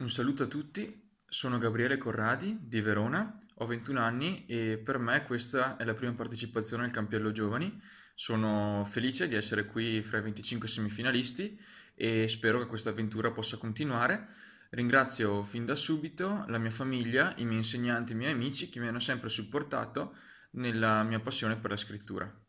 Un saluto a tutti, sono Gabriele Corradi di Verona, ho 21 anni e per me questa è la prima partecipazione al Campiello Giovani. Sono felice di essere qui fra i 25 semifinalisti e spero che questa avventura possa continuare. Ringrazio fin da subito la mia famiglia, i miei insegnanti, i miei amici che mi hanno sempre supportato nella mia passione per la scrittura.